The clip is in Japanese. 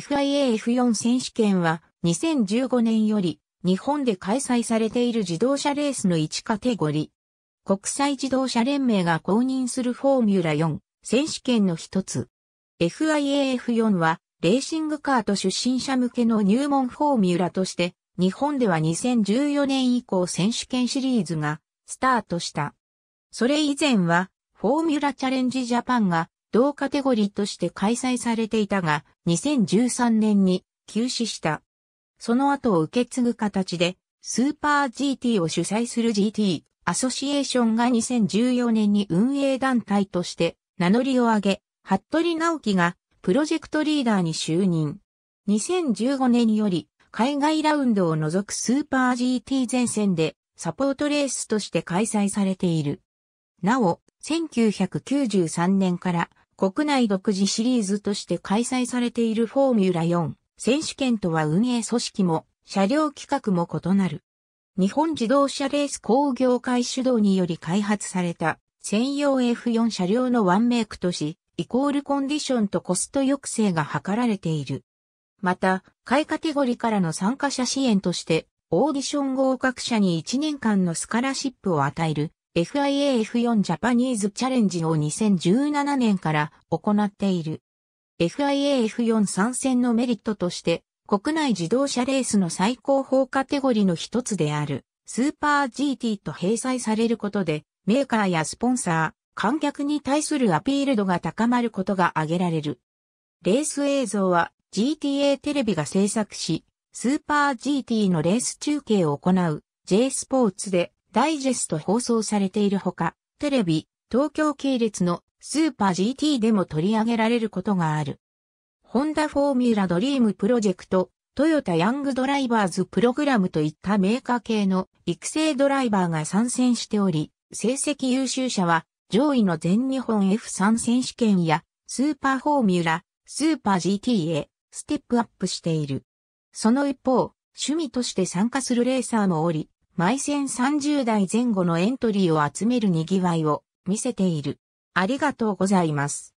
FIAF4 選手権は2015年より日本で開催されている自動車レースの1カテゴリー。国際自動車連盟が公認するフォーミュラ4選手権の一つ。FIAF4 はレーシングカート出身者向けの入門フォーミュラとして日本では2014年以降選手権シリーズがスタートした。それ以前はフォーミュラチャレンジジャパンが同カテゴリーとして開催されていたが、2013年に休止した。その後を受け継ぐ形で、スーパー GT を主催する GT アソシエーションが2014年に運営団体として名乗りを上げ、服部直樹がプロジェクトリーダーに就任。2015年より海外ラウンドを除くスーパー GT 前線でサポートレースとして開催されている。なお、1993年から国内独自シリーズとして開催されているフォーミュラ4選手権とは運営組織も車両規格も異なる。日本自動車レース工業会主導により開発された専用 F4 車両のワンメイクとし、イコールコンディションとコスト抑制が図られている。また、買いカテゴリからの参加者支援として、オーディション合格者に1年間のスカラシップを与える FIAF4 ジャパニーズチャレンジを2017年から行っている。FIAF4 参戦のメリットとして、国内自動車レースの最高峰カテゴリーの一つである、スーパー GT と併載されることで、メーカーやスポンサー、観客に対するアピール度が高まることが挙げられる。レース映像は GTA テレビが制作し、スーパー GT のレース中継を行う J スポーツでダイジェスト放送されているほか、テレビ、東京系列のスーパー GT でも取り上げられることがある。ホンダフォーミュラドリームプロジェクト、トヨタヤングドライバーズプログラムといったメーカー系の育成ドライバーが参戦しており、成績優秀者は上位の全日本 F3 選手権やスーパーフォーミュラ、スーパー GT へステップアップしている。その一方、趣味として参加するレーサーもおり、毎戦30代前後のエントリーを集める賑わいを見せている。ありがとうございます。